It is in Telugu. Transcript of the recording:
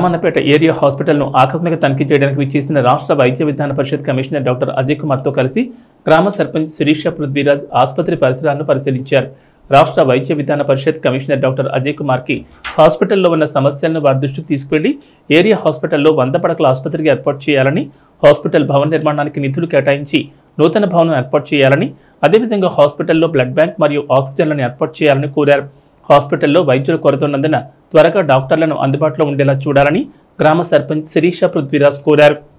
రామన్నపేట ఏరియా హాస్పిటల్ను ఆకస్మిక తనిఖీ చేయడానికి విచ్చేసిన రాష్ట్ర వైద్య విధాన పరిషత్ కమిషనర్ డాక్టర్ అజయ్ కుమార్తో కలిసి గ్రామ సర్పంచ్ శిరీష పృథ్వీరాజ్ ఆసుపత్రి పరిసరాలను పరిశీలించారు రాష్ట్ర వైద్య విధాన పరిషత్ కమిషనర్ డాక్టర్ అజయ్ కుమార్కి హాస్పిటల్లో ఉన్న సమస్యలను వారి దృష్టికి తీసుకువెళ్లి ఏరియా హాస్పిటల్లో వంద పడకల ఆసుపత్రికి ఏర్పాటు చేయాలని హాస్పిటల్ భవన నిర్మాణానికి నిధులు కేటాయించి నూతన భవనం ఏర్పాటు చేయాలని అదేవిధంగా హాస్పిటల్లో బ్లడ్ బ్యాంక్ మరియు ఆక్సిజన్లను ఏర్పాటు చేయాలని కోరారు హాస్పిటల్లో కొరత ఉన్నందున త్వరగా డాక్టర్లను అందుబాటులో ఉండేలా చూడాలని గ్రామ సర్పంచ్ శిరీష పృథ్వీరాజ్ కోరారు